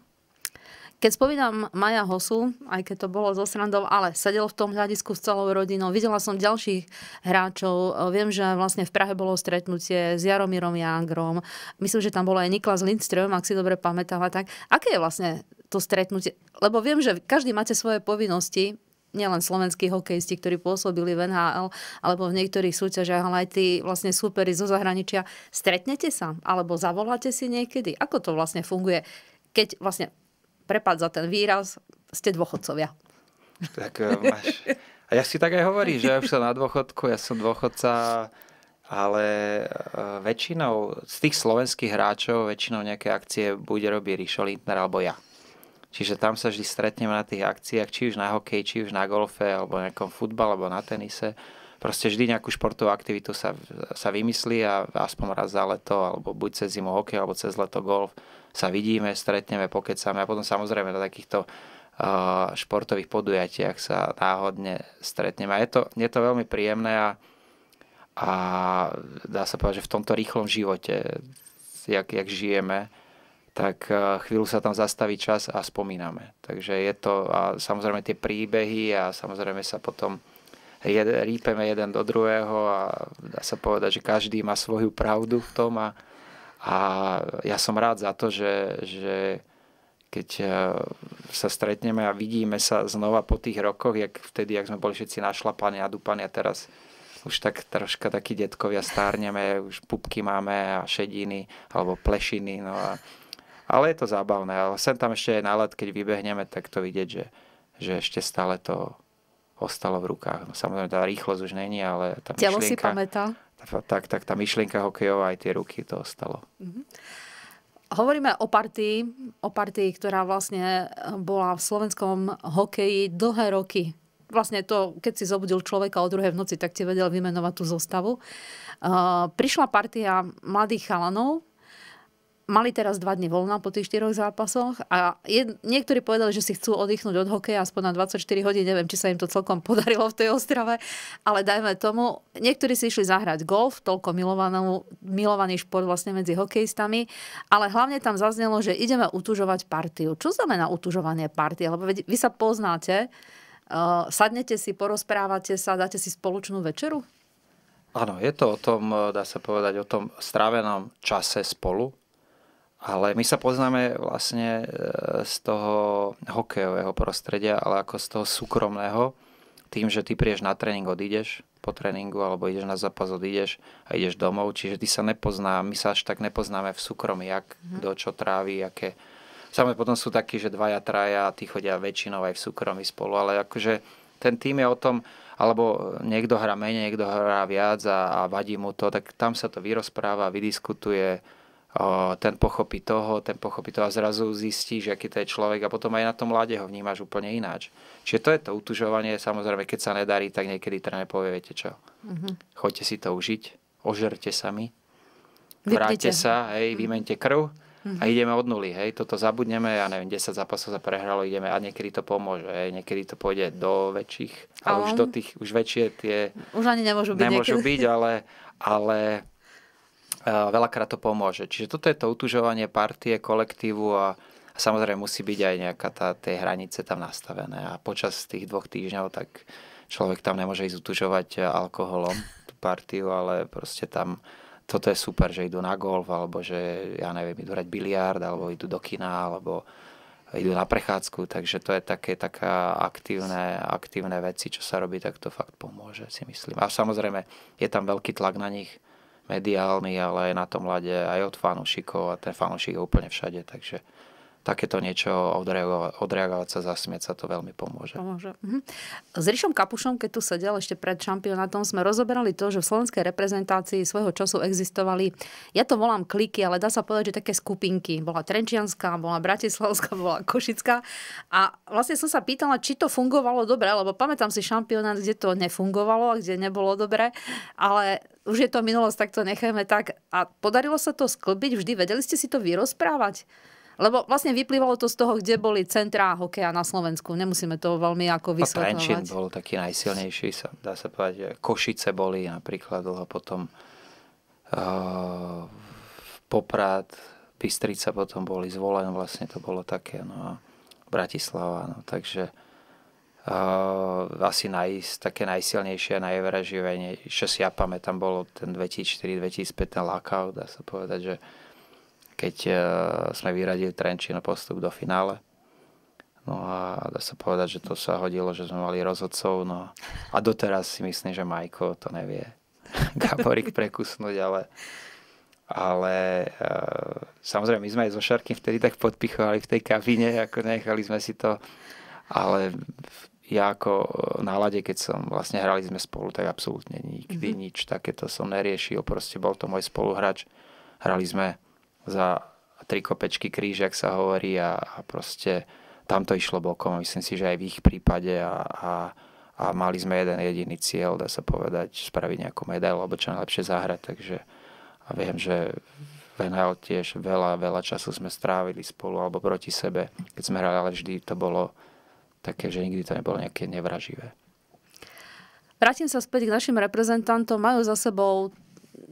Keď spovídam Maja Hosu, aj keď to bolo zo srandov, ale sedel v tom hľadisku s celou rodinou, videla som ďalších hráčov, e, viem, že vlastne v Prahe bolo stretnutie s Jaromírom Jangrom, myslím, že tam bolo aj Niklas Lindström, ak si dobre pamätám tak. Aké je vlastne to stretnutie? Lebo viem, že každý máte svoje povinnosti, nielen slovenskí hokejisti, ktorí pôsobili v NHL alebo v niektorých súťažiach, ale aj tí vlastne súperi zo zahraničia. Stretnete sa alebo zavoláte si niekedy? Ako to vlastne funguje? Keď vlastne prepad za ten výraz, ste dôchodcovia. Tak eh, máš... A ja si tak aj hovorím, že ja už som na dôchodku, ja som dôchodca, ale eh, väčšinou z tých slovenských hráčov väčšinou nejaké akcie bude robiť Rišo Lindner alebo ja. Čiže tam sa vždy stretneme na tých akciách, či už na hokej, či už na golfe, alebo nejakom futbal, alebo na tenise. Proste vždy nejakú športovú aktivitu sa, sa vymyslí a aspoň raz za leto, alebo buď cez zimu hokej, alebo cez leto golf sa vidíme, stretneme, pokecáme a potom samozrejme na takýchto športových podujatiach sa náhodne stretneme. A je to, je to veľmi príjemné a, a dá sa povedať, že v tomto rýchlom živote, jak, jak žijeme, tak chvíľu sa tam zastaví čas a spomíname. Takže je to, a samozrejme tie príbehy a samozrejme sa potom jed, rýpeme jeden do druhého a dá sa povedať, že každý má svoju pravdu v tom a, a ja som rád za to, že, že keď eh, sa stretneme a vidíme sa znova po tých rokoch, jak vtedy, jak sme boli všetci našlapaní a dupaní a teraz už tak troška takí detkovia stárneme, už pupky máme a šediny alebo plešiny. No a, ale je to zábavné. Ale sem tam ešte aj nálad, keď vybehneme, tak to vidieť, že, že ešte stále to ostalo v rukách. No, samozrejme, tá rýchlosť už není, ale tá Telo myšlienka, si pamätá tak, tak tá myšlienka hokejová aj tie ruky to ostalo. Mm-hmm. Hovoríme o partii, o partii, ktorá vlastne eh, bola v slovenskom hokeji dlhé roky. Vlastne to, keď si zobudil človeka o druhej v noci, tak ti vedel vymenovať tú zostavu. Uh, prišla partia mladých chalanov, mali teraz dva dny voľna po tých štyroch zápasoch a jed, niektorí povedali, že si chcú oddychnúť od hokeja aspoň na 24 hodín, neviem, či sa im to celkom podarilo v tej ostrave, ale dajme tomu, niektorí si išli zahrať golf, toľko milovanú, milovaný šport vlastne medzi hokejistami, ale hlavne tam zaznelo, že ideme utužovať partiu. Čo znamená utužovanie partie? Lebo vy sa poznáte, uh, sadnete si, porozprávate sa, dáte si spoločnú večeru? Áno, je to o tom, eh, dá sa povedať, o tom strávenom čase spolu, ale my sa poznáme vlastne e, z toho hokejového prostredia, ale ako z toho súkromného, tým, že ty prieš na tréning odídeš po tréningu, alebo ideš na zápas, odídeš a ideš domov, čiže ty sa nepozná, my sa až tak nepoznáme v súkromí, jak mm-hmm. kto čo trávi, aké... Samozrejme potom sú takí, že dvaja, traja a tí chodia väčšinou aj v súkromí spolu, ale akože ten tým je o tom, alebo niekto hrá menej, niekto hrá viac a, a vadí mu to, tak tam sa to vyrozpráva, vydiskutuje, ten pochopí toho, ten pochopí toho a zrazu zistí, že aký to je človek a potom aj na tom mlade ho vnímaš úplne ináč. Čiže to je to utužovanie, samozrejme, keď sa nedarí, tak niekedy tréner povie, viete čo, mm-hmm. choďte si to užiť, ožerte sa mi, vráťte sa, hej, mhm. vymente krv mm-hmm. a mhm. ideme od nuly, hej, toto zabudneme, ja neviem, 10 zápasov sa prehralo, ideme a niekedy to pomôže, hej, niekedy to pôjde do väčších, ale, ale už do tých, už väčšie tie... Už ani nemôžu byť. Nemôžu niekedy. byť, ale, ale Eh, veľakrát to pomôže. Čiže toto je to utužovanie partie, kolektívu a, a samozrejme musí byť aj nejaká tá, tie hranice tam nastavené. A počas tých dvoch týždňov tak človek tam nemôže ísť utužovať eh, alkoholom tú partiu, ale proste tam toto je super, že idú na golf, alebo že, ja neviem, idú hrať biliard, alebo idú do kina, alebo idú na prechádzku, takže to je také taká aktívne, aktívne veci, čo sa robí, tak to fakt pomôže, si myslím. A samozrejme, je tam veľký tlak na nich, mediálny, ale aj na tom ľade aj od fanúšikov a ten fanúšik je úplne všade, takže takéto niečo odreagovať, odreagovať sa, zasmieť sa, to veľmi pomôže. pomôže. Mhm. S Rišom Kapušom, keď tu sedel ešte pred šampionátom, sme rozoberali to, že v slovenskej reprezentácii svojho času existovali, ja to volám kliky, ale dá sa povedať, že také skupinky. Bola Trenčianská, bola Bratislavská, bola Košická. A vlastne som sa pýtala, či to fungovalo dobre, lebo pamätám si šampionát, kde to nefungovalo a kde nebolo dobre, ale už je to minulosť, tak to nechajme tak. A podarilo sa to sklbiť vždy? Vedeli ste si to vyrozprávať? Lebo vlastne vyplývalo to z toho, kde boli centrá hokeja na Slovensku. Nemusíme to veľmi ako vysvetľovať. Trenčín bol taký najsilnejší, sa, dá sa povedať. Že Košice boli napríklad dlho potom uh, Poprad, Bystrica potom boli zvolen, vlastne to bolo také, no a Bratislava, no takže uh, asi naj, také najsilnejšie a najvraživejšie, čo si ja pamätám, bolo ten 2004-2005 lockout, dá sa povedať, že keď e, sme vyradili Trenčín postup do finále. No a dá sa povedať, že to sa hodilo, že sme mali rozhodcov. No a doteraz si myslím, že Majko to nevie Gaborik prekusnúť, ale, ale e, samozrejme my sme aj so Šarkým vtedy tak podpichovali v tej kabine, ako nechali sme si to, ale ja ako e, nálade, keď som vlastne hrali sme spolu, tak absolútne nikdy mm-hmm. nič takéto som neriešil, proste bol to môj spoluhráč, hrali sme za tri kopečky jak sa hovorí a, a proste tam to išlo bokom. Myslím si, že aj v ich prípade a, a, a mali sme jeden jediný cieľ, dá sa povedať, spraviť nejakú medailu alebo čo najlepšie zahrať, takže a viem, že v NHL tiež veľa, veľa času sme strávili spolu alebo proti sebe, keď sme hrali, ale vždy to bolo také, že nikdy to nebolo nejaké nevraživé. Vrátim sa späť k našim reprezentantom. Majú za sebou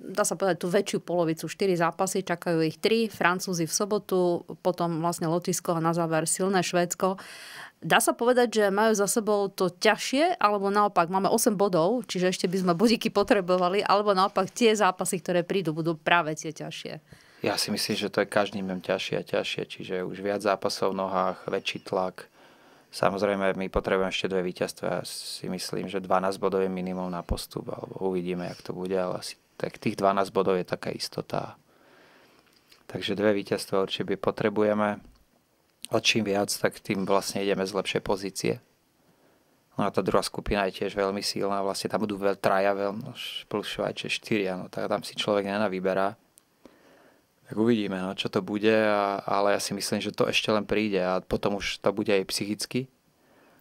dá sa povedať, tú väčšiu polovicu. 4 zápasy, čakajú ich 3, Francúzi v sobotu, potom vlastne Lotisko a na záver silné Švédsko. Dá sa povedať, že majú za sebou to ťažšie, alebo naopak máme 8 bodov, čiže ešte by sme bodiky potrebovali, alebo naopak tie zápasy, ktoré prídu, budú práve tie ťažšie. Ja si myslím, že to je každým ťažšie a ťažšie, čiže už viac zápasov v nohách, väčší tlak, Samozrejme, my potrebujeme ešte dve víťazstva. Ja si myslím, že 12 bodov je minimum na postup, alebo uvidíme, jak to bude, ale asi tak tých 12 bodov je taká istota. Takže dve víťazstva určite potrebujeme. A čím viac, tak tým vlastne ideme z lepšej pozície. No a tá druhá skupina je tiež veľmi silná, vlastne tam budú veľ, traja, veľ, no, plus švajče, štyria, no tak tam si človek nenavýberá tak uvidíme, no, čo to bude, a, ale ja si myslím, že to ešte len príde a potom už to bude aj psychicky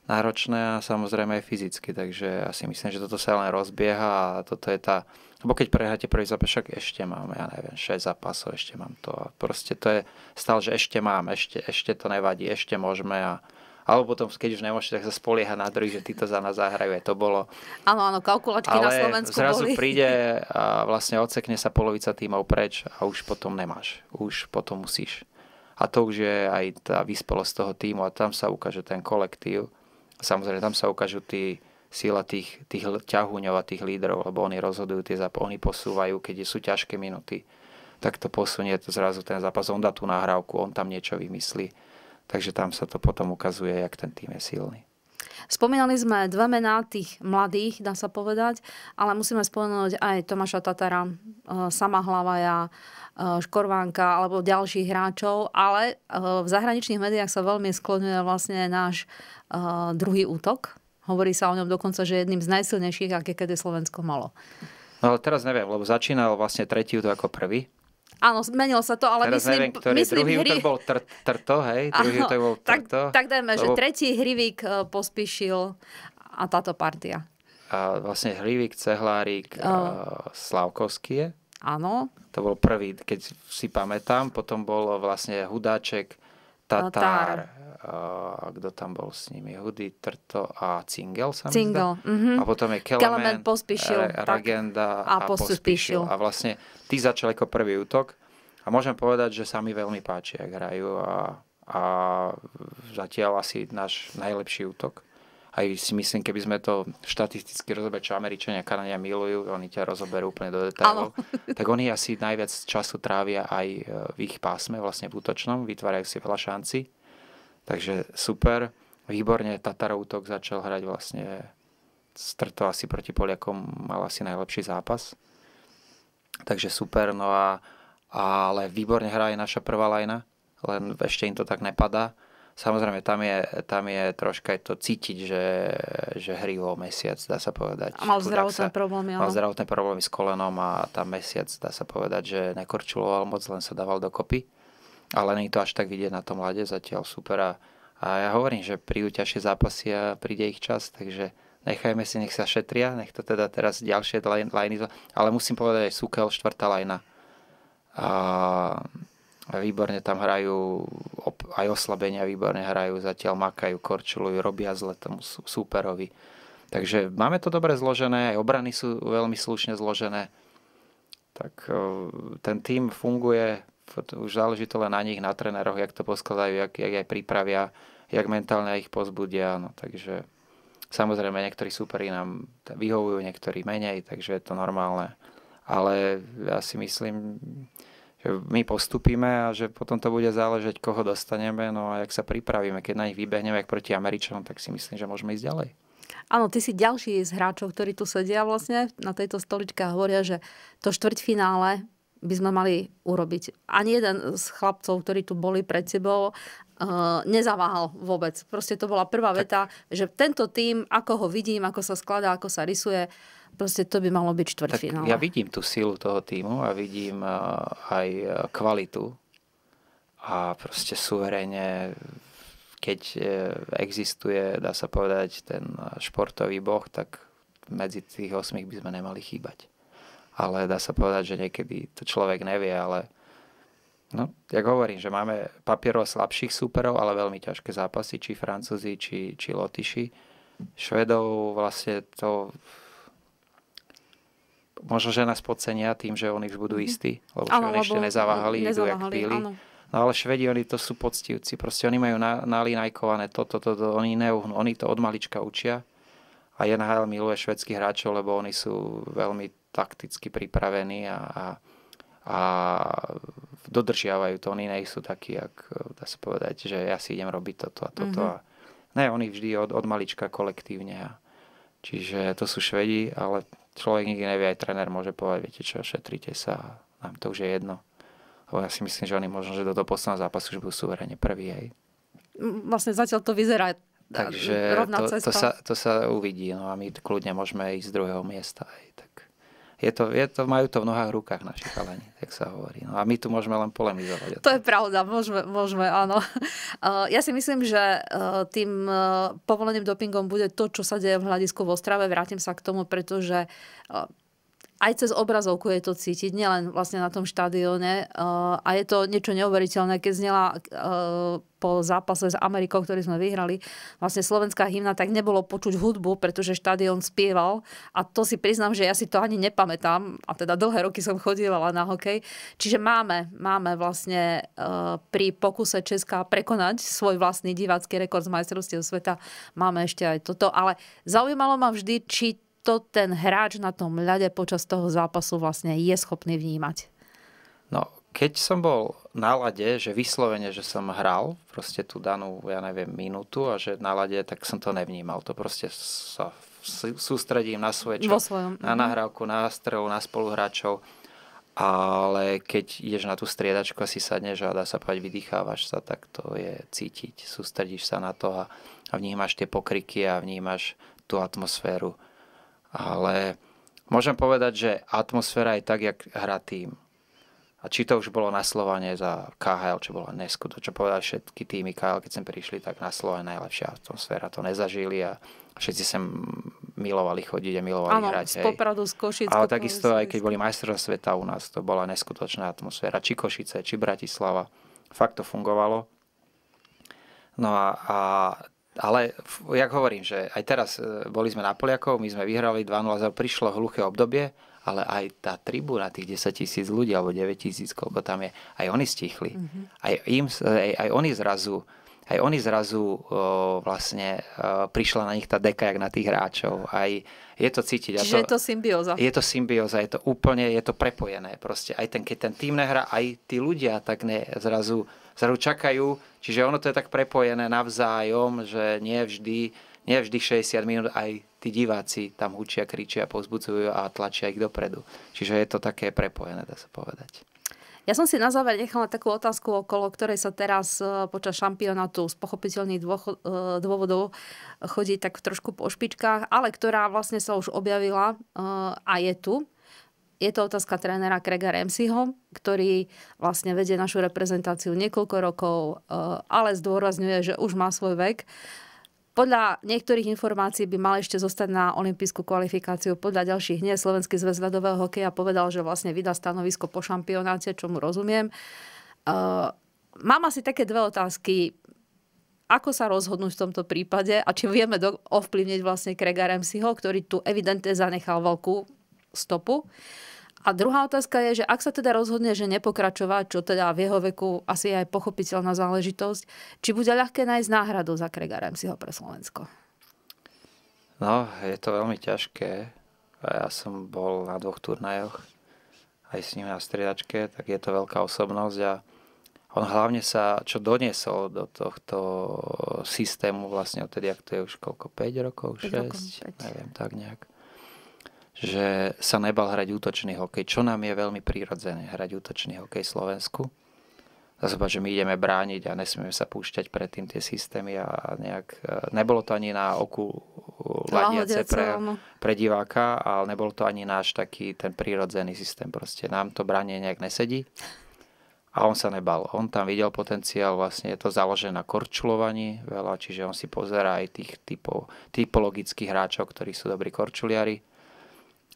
náročné a samozrejme aj fyzicky, takže ja si myslím, že toto sa len rozbieha a toto je tá, lebo keď prehráte prvý zápas, však ešte máme, ja neviem, 6 zápasov, ešte mám to a proste to je stále, že ešte mám, ešte, ešte to nevadí, ešte môžeme a alebo potom, keď už nemôžete, tak sa spolieha na druhých, že títo za nás zahrajú. to bolo. Áno, áno, kalkulačky Ale na Slovensku zrazu boli. príde a vlastne odsekne sa polovica tímov preč a už potom nemáš. Už potom musíš. A to už je aj tá vyspelosť toho týmu a tam sa ukáže ten kolektív. Samozrejme, tam sa ukážu tí síla tých, tých ťahuňov a tých lídrov, lebo oni rozhodujú tie zápasy, oni posúvajú, keď sú ťažké minuty, tak to posunie to zrazu ten zápas, on dá tú nahrávku, on tam niečo vymyslí Takže tam sa to potom ukazuje, jak ten tým je silný. Spomínali sme dva mená tých mladých, dá sa povedať, ale musíme spomenúť aj Tomáša Tatara, eh, Sama Hlavaja, eh, Škorvánka alebo ďalších hráčov, ale eh, v zahraničných médiách sa veľmi skloňuje vlastne náš druhý útok. Hovorí sa o ňom dokonca, že jedným z najsilnejších, aké kedy Slovensko malo. No ale teraz neviem, lebo začínal vlastne tretí útok ako prvý Áno, zmenilo sa to, ale Teraz myslím... Neviem, ktorý myslím druhý hry... bol tr- trto, hej? Druhý Áno, bol trto. Tak, tak dajme, lebo... že tretí hrivík e, pospíšil a táto partia. A vlastne hrivík, cehlárik, uh... Slavkovský je. Áno. To bol prvý, keď si pamätám. Potom bol e, vlastne Hudáček, Tatár. Tatár a kto tam bol s nimi? Hudy, Trto a Cingel sa Cingel, mm-hmm. A potom je Kelemen, Kelemen pospíšil, Ragenda a, a pospíšil. A vlastne tí začali ako prvý útok a môžem povedať, že sa mi veľmi páči, ak hrajú a, a zatiaľ asi náš najlepší útok. Aj si myslím, keby sme to štatisticky rozoberali, čo Američania Kanania milujú, oni ťa rozoberú úplne do detailov, tak oni asi najviac času trávia aj eh, v ich pásme, vlastne v útočnom, vytvárajú si veľa šanci Takže super, výborne Tatar útok začal hrať vlastne strto asi proti Poliakom, mal asi najlepší zápas. Takže super, no a ale výborne hrá aj naša prvá lajna, len ešte im to tak nepadá. Samozrejme, tam je, tam je troška aj to cítiť, že, že hrilo mesiac, dá sa povedať. A mal zdravotné problémy. Mal zdravotné problémy s kolenom a tam mesiac, dá sa povedať, že nekorčuloval moc, len sa dával dokopy ale nie to až tak vidieť na tom ľade, zatiaľ super a, a ja hovorím, že prídu ťažšie zápasy a príde ich čas, takže nechajme si, nech sa šetria, nech to teda teraz ďalšie lajny, ale musím povedať aj Sukel, štvrtá lajna. A výborne tam hrajú, aj oslabenia výborne hrajú, zatiaľ makajú, korčulujú, robia zle tomu súperovi. Takže máme to dobre zložené, aj obrany sú veľmi slušne zložené. Tak ten tým funguje, už záleží to len na nich, na tréneroch, jak to poskladajú, jak, jak aj pripravia, jak mentálne ich pozbudia. No, takže samozrejme niektorí superi nám vyhovujú, niektorí menej, takže je to normálne. Ale ja si myslím, že my postupíme a že potom to bude záležať, koho dostaneme, no a jak sa pripravíme. Keď na nich vybehneme, jak proti Američanom, tak si myslím, že môžeme ísť ďalej. Áno, ty si ďalší z hráčov, ktorí tu sedia vlastne na tejto stoličke a hovoria, že to štvrťfinále by sme mali urobiť. Ani jeden z chlapcov, ktorí tu boli pred sebou, eh, nezaváhal vôbec. Proste to bola prvá veta, tak. že tento tým, ako ho vidím, ako sa skladá, ako sa rysuje, proste to by malo byť štvrtfinále. ja vidím tú silu toho týmu a vidím eh, aj eh, kvalitu a proste suverene keď existuje, dá sa povedať, ten športový boh, tak medzi tých osmých by sme nemali chýbať ale dá sa povedať, že niekedy to človek nevie, ale no, jak hovorím, že máme papierov slabších súperov, ale veľmi ťažké zápasy, či Francúzi, či, či Lotyši. Švedov vlastne to možno, že nás podcenia tým, že oni už budú mhm. istí, lebo ano, oni ešte nezaváhali, idú jak pili. No ale Švedi, oni to sú poctivci. Proste oni majú na, nalinajkované toto, toto, to, oni neuhnú. Oni to od malička učia. A NHL miluje švedských hráčov, lebo oni sú veľmi takticky pripravení a, a, a dodržiavajú to. Oni nejsú takí, ak e, dá sa povedať, že ja si idem robiť toto a toto. Mm-hmm. A ne, oni vždy od, od malička kolektívne. A, čiže to sú Švedi, ale človek nikdy nevie, aj tréner môže povedať, viete čo, šetrite sa, nám to už je jedno. Lebo ja si myslím, že oni možno, že do toho posledného zápasu už budú suverene prvý aj. Vlastne zatiaľ to vyzerá e, Takže to, cesta. to, sa, to sa uvidí. No a my kľudne môžeme ísť z druhého miesta. Aj, tak je to, je to, majú to v nohách, rukách naši chalani, tak sa hovorí. No a my tu môžeme len polemizovať. To je pravda, môžeme, môžeme, áno. Eh, ja si myslím, že eh, tým eh, povoleným dopingom bude to, čo sa deje v hľadisku v Ostrave. Vrátim sa k tomu, pretože aj cez obrazovku je to cítiť, nielen vlastne na tom štadióne. Uh, a je to niečo neuveriteľné, keď znela uh, po zápase s Amerikou, ktorý sme vyhrali, vlastne slovenská hymna, tak nebolo počuť hudbu, pretože štadión spieval. A to si priznám, že ja si to ani nepamätám. A teda dlhé roky som chodievala na hokej. Čiže máme, máme vlastne uh, pri pokuse Česka prekonať svoj vlastný divácky rekord z majstrovstiev sveta, máme ešte aj toto. Ale zaujímalo ma vždy, či to ten hráč na tom ľade počas toho zápasu vlastne je schopný vnímať? No, keď som bol na lade, že vyslovene, že som hral proste tú danú, ja neviem, minútu a že na lade, tak som to nevnímal. To proste sa sústredím na svoje čo, na mhm. nahrávku, na strelu, na spoluhráčov. Ale keď ideš na tú striedačku a si sadneš a dá sa povedať, vydýchávaš sa, tak to je cítiť. Sústredíš sa na to a, a vnímaš tie pokriky a vnímaš tú atmosféru ale môžem povedať, že atmosféra je tak, jak hrá tým. A či to už bolo na Slovanie za KHL, čo bolo nesku, to čo povedali všetky týmy KHL, keď sem prišli, tak na Slovanie najlepšia atmosféra. To nezažili a všetci sem milovali chodiť a milovali ano, hrať. Áno, z Popradu, z Košic. Ale takisto, aj keď boli majstrov sveta u nás, to bola neskutočná atmosféra. Či Košice, či Bratislava. Fakt to fungovalo. No a, a ale jak hovorím, že aj teraz e, boli sme na Poliakov, my sme vyhrali 2-0, prišlo hluché obdobie, ale aj tá tribúna tých 10 tisíc ľudí alebo 9 tisíc, koľko tam je, aj oni stichli. Mm-hmm. Aj, im, e, aj, aj oni zrazu aj oni zrazu o, vlastne o, e, prišla na nich tá deka, jak na tých hráčov. Aj je to cítiť. Čiže to, je to symbióza. Je to symbióza, je to úplne, je to prepojené. Proste aj ten, keď ten tým nehrá, aj tí ľudia tak ne, zrazu ktorú čakajú. Čiže ono to je tak prepojené navzájom, že nie vždy, nie vždy 60 minút aj tí diváci tam hučia, kričia, povzbudzujú a tlačia ich dopredu. Čiže je to také prepojené, dá sa povedať. Ja som si na záver nechala takú otázku, okolo ktorej sa teraz e, počas šampionátu z pochopiteľných e, dôvodov chodí tak trošku po špičkách, ale ktorá vlastne sa už objavila e, a je tu je to otázka trénera Craiga Ramseyho, ktorý vlastne vedie našu reprezentáciu niekoľko rokov, eh, ale zdôrazňuje, že už má svoj vek. Podľa niektorých informácií by mal ešte zostať na olympijskú kvalifikáciu, podľa ďalších nie. Slovenský zväz ľadového hokeja povedal, že vlastne vydá stanovisko po šampionáte, mu rozumiem. Eh, mám asi také dve otázky ako sa rozhodnúť v tomto prípade a či vieme do, ovplyvniť vlastne Craiga Ramseyho, ktorý tu evidentne zanechal veľkú stopu. A druhá otázka je, že ak sa teda rozhodne, že nepokračovať, čo teda v jeho veku asi je aj pochopiteľná záležitosť, či bude ľahké nájsť náhradu za Krega Ramsiho pre Slovensko? No, je to veľmi ťažké. Ja som bol na dvoch turnajoch aj s ním na striedačke, tak je to veľká osobnosť a on hlavne sa, čo doniesol do tohto systému vlastne odtedy, ak to je už koľko, 5 rokov, 6, 5 rokov, 5. neviem, tak nejak že sa nebal hrať útočný hokej, čo nám je veľmi prírodzené, hrať útočný hokej Slovensku. Zobra, že my ideme brániť a nesmieme sa púšťať predtým tie systémy a nejak... E, nebolo to ani na oku e, ladiace pre, pre diváka, ale nebol to ani náš taký ten prírodzený systém. Proste nám to bránie nejak nesedí. A on sa nebal. On tam videl potenciál, vlastne je to založené na korčulovaní veľa, čiže on si pozerá aj tých typov, typologických hráčov, ktorí sú dobrí korčuliari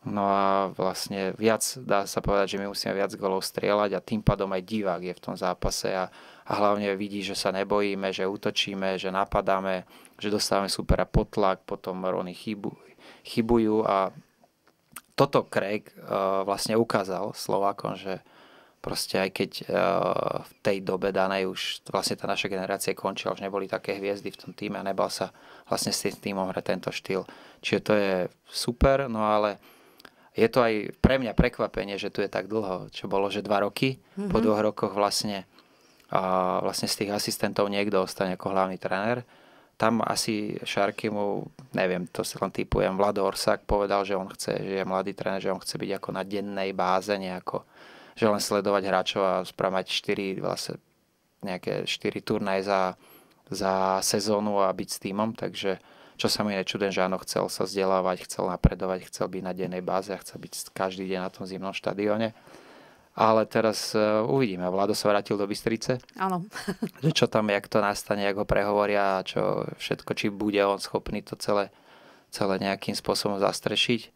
No a vlastne viac, dá sa povedať, že my musíme viac golov strieľať a tým pádom aj divák je v tom zápase a, a hlavne vidí, že sa nebojíme, že útočíme, že napadáme, že dostávame supera pod tlak, potom oni chybu, chybujú a toto Craig uh, vlastne ukázal Slovákom, že proste aj keď uh, v tej dobe danej už vlastne tá naša generácia končila, už neboli také hviezdy v tom týme a nebal sa vlastne s tým týmom hrať tento štýl. Čiže to je super, no ale je to aj pre mňa prekvapenie, že tu je tak dlho, čo bolo, že dva roky. Mm-hmm. Po dvoch rokoch vlastne, a vlastne z tých asistentov niekto ostane ako hlavný tréner. Tam asi Šarky mu, neviem, to si len typujem, Vlado Orsak povedal, že on chce, že je mladý tréner, že on chce byť ako na dennej báze nejako, že len sledovať hráčov a spravať 4, vlastne nejaké 4 turnaje za, za sezónu a byť s týmom, takže čo sa mi nečudem, že áno, chcel sa vzdelávať, chcel napredovať, chcel byť na dennej báze a chcel byť každý deň na tom zimnom štadióne. Ale teraz uh, uvidíme. Vlado sa vrátil do Bystrice. Áno. čo tam, jak to nastane, ako ho prehovoria, čo všetko, či bude on schopný to celé, celé nejakým spôsobom zastrešiť.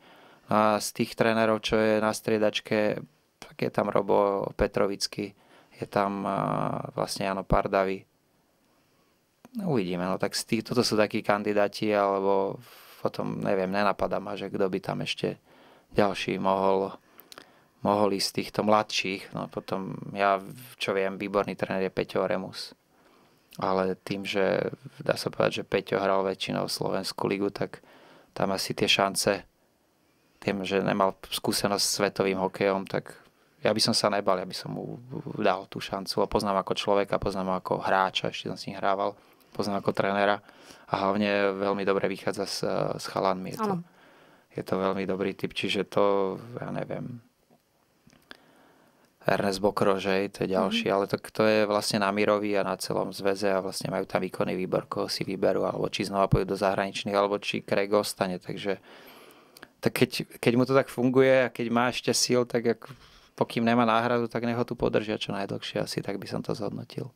No a z tých trénerov, čo je na striedačke, tak je tam Robo Petrovický, je tam uh, vlastne Jano pardavi uvidíme. No tak tých, toto sú takí kandidáti, alebo potom, neviem, nenapadá ma, že kto by tam ešte ďalší mohol, mohol ísť z týchto mladších. No potom, ja čo viem, výborný tréner je Peťo Remus. Ale tým, že dá sa povedať, že Peťo hral väčšinou Slovensku ligu, tak tam asi tie šance, tým, že nemal skúsenosť s svetovým hokejom, tak ja by som sa nebal, ja by som mu dal tú šancu a poznám ako človeka, poznám ako hráča, ešte som s ním hrával poznám ako trénera a hlavne veľmi dobre vychádza s, s chalanmi. Je to, je to veľmi dobrý typ, čiže to, ja neviem, Ernest Bokrožej, to je mhm. ďalší, mm-hmm. ale to, to je vlastne na Mirovi a na celom zväze a vlastne majú tam výkonný výbor, koho si vyberú, alebo či znova pôjdu do zahraničných, alebo či Craig ostane, takže tak keď, keď mu to tak funguje a keď má ešte síl, tak ak, pokým nemá náhradu, tak neho tu podržia čo najdlhšie asi, tak by som to zhodnotil.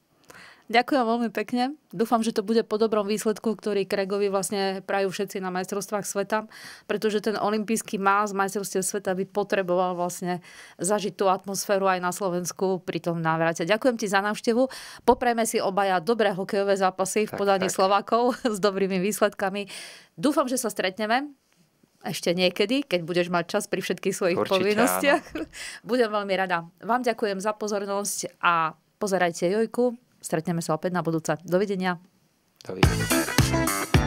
Ďakujem veľmi pekne. Dúfam, že to bude po dobrom výsledku, ktorý Kregovi vlastne prajú všetci na majstrovstvách sveta, pretože ten olimpijský má z majstrovstiev sveta by potreboval vlastne zažiť tú atmosféru aj na Slovensku pri tom návrate. Ďakujem ti za návštevu. Poprajme si obaja dobré hokejové zápasy tak, v podaní tak. Slovákov s dobrými výsledkami. Dúfam, že sa stretneme ešte niekedy, keď budeš mať čas pri všetkých svojich Určite, povinnostiach. Áno. Budem veľmi rada. Vám ďakujem za pozornosť a pozerajte Jojku. Stretneme sa opäť na budúca. Dovidenia. Dovidenia.